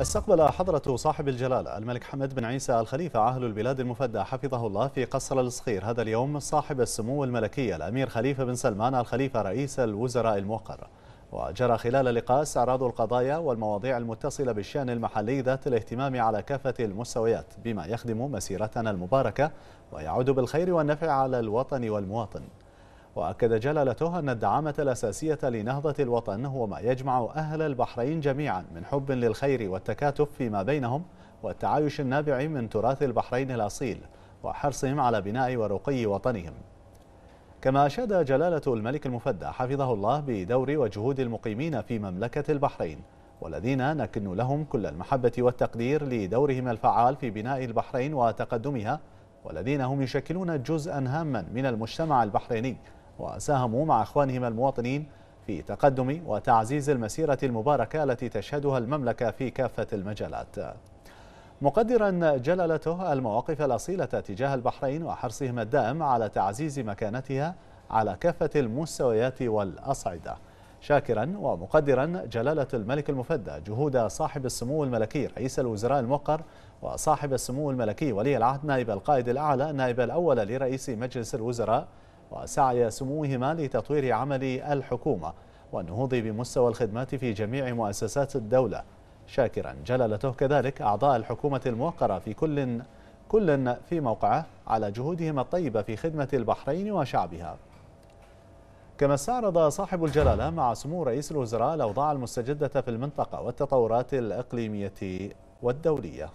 استقبل حضرة صاحب الجلالة الملك حمد بن عيسى الخليفة عهل البلاد المفدى حفظه الله في قصر الصخير هذا اليوم صاحب السمو الملكية الأمير خليفة بن سلمان الخليفة رئيس الوزراء الموقر وجرى خلال اللقاء استعراض القضايا والمواضيع المتصلة بالشأن المحلي ذات الاهتمام على كافة المستويات بما يخدم مسيرتنا المباركة ويعود بالخير والنفع على الوطن والمواطن وأكد جلالته أن الدعامة الأساسية لنهضة الوطن هو ما يجمع أهل البحرين جميعا من حب للخير والتكاتف فيما بينهم والتعايش النابع من تراث البحرين الأصيل وحرصهم على بناء ورقي وطنهم كما أشاد جلالة الملك المفدى حفظه الله بدور وجهود المقيمين في مملكة البحرين والذين نكن لهم كل المحبة والتقدير لدورهم الفعال في بناء البحرين وتقدمها والذين هم يشكلون جزءا هاما من المجتمع البحريني وساهموا مع أخوانهم المواطنين في تقدم وتعزيز المسيرة المباركة التي تشهدها المملكة في كافة المجالات مقدرا جلالته المواقف الأصيلة تجاه البحرين وحرصهم الدائم على تعزيز مكانتها على كافة المستويات والأصعدة شاكرا ومقدرا جلالة الملك المفدى جهود صاحب السمو الملكي رئيس الوزراء الموقر وصاحب السمو الملكي ولي العهد نائب القائد الأعلى نائب الأول لرئيس مجلس الوزراء وسعي سموهما لتطوير عمل الحكومة والنهوض بمستوى الخدمات في جميع مؤسسات الدولة شاكرا جلالته كذلك أعضاء الحكومة الموقرة في كل كل في موقعه على جهودهم الطيبة في خدمة البحرين وشعبها كما استعرض صاحب الجلالة مع سمو رئيس الوزراء الأوضاع المستجدة في المنطقة والتطورات الإقليمية والدولية